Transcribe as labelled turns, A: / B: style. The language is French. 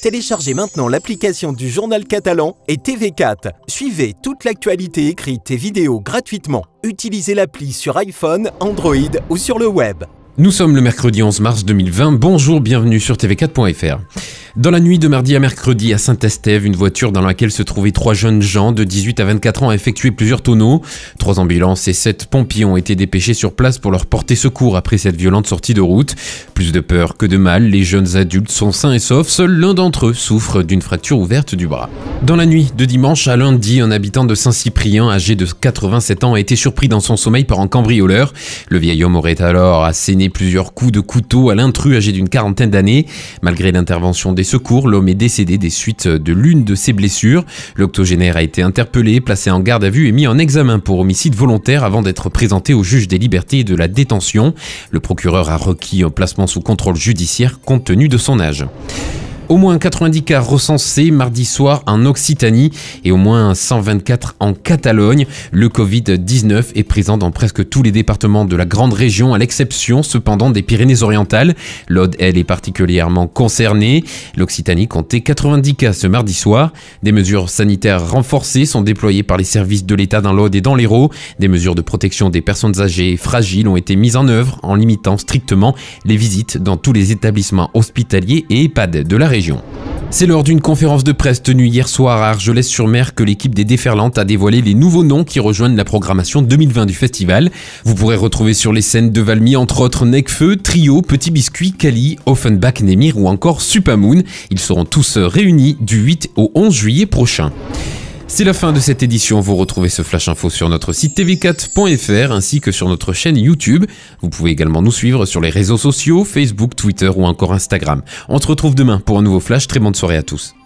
A: Téléchargez maintenant l'application du journal catalan et TV4. Suivez toute l'actualité écrite et vidéo gratuitement. Utilisez l'appli sur iPhone, Android ou sur le web. Nous sommes le
B: mercredi 11 mars 2020. Bonjour, bienvenue sur tv4.fr. Dans la nuit de mardi à mercredi à Saint-Estève, une voiture dans laquelle se trouvaient trois jeunes gens de 18 à 24 ans a effectué plusieurs tonneaux. Trois ambulances et sept pompiers ont été dépêchés sur place pour leur porter secours après cette violente sortie de route. Plus de peur que de mal, les jeunes adultes sont sains et saufs, seul l'un d'entre eux souffre d'une fracture ouverte du bras. Dans la nuit de dimanche à lundi, un habitant de Saint-Cyprien, âgé de 87 ans, a été surpris dans son sommeil par un cambrioleur. Le vieil homme aurait alors asséné plusieurs coups de couteau à l'intrus âgé d'une quarantaine d'années. Malgré l'intervention des secours, l'homme est décédé des suites de l'une de ses blessures. L'octogénaire a été interpellé, placé en garde à vue et mis en examen pour homicide volontaire avant d'être présenté au juge des libertés et de la détention. Le procureur a requis un placement sous contrôle judiciaire compte tenu de son âge. Au moins 90 cas recensés mardi soir en Occitanie et au moins 124 en Catalogne. Le Covid-19 est présent dans presque tous les départements de la grande région, à l'exception cependant des Pyrénées-Orientales. L'Aude, elle, est particulièrement concernée. L'Occitanie comptait 90 cas ce mardi soir. Des mesures sanitaires renforcées sont déployées par les services de l'État dans l'Aude et dans l'Hérault. Des mesures de protection des personnes âgées et fragiles ont été mises en œuvre en limitant strictement les visites dans tous les établissements hospitaliers et EHPAD de la région. C'est lors d'une conférence de presse tenue hier soir à Argelès-sur-Mer que l'équipe des Déferlantes a dévoilé les nouveaux noms qui rejoignent la programmation 2020 du festival. Vous pourrez retrouver sur les scènes de Valmy entre autres Necfeu, Trio, Petit Biscuit, Cali, Offenbach, Nemir ou encore Supermoon. Ils seront tous réunis du 8 au 11 juillet prochain. C'est la fin de cette édition. Vous retrouvez ce Flash Info sur notre site tv4.fr ainsi que sur notre chaîne YouTube. Vous pouvez également nous suivre sur les réseaux sociaux, Facebook, Twitter ou encore Instagram. On se retrouve demain pour un nouveau Flash. Très bonne soirée à tous.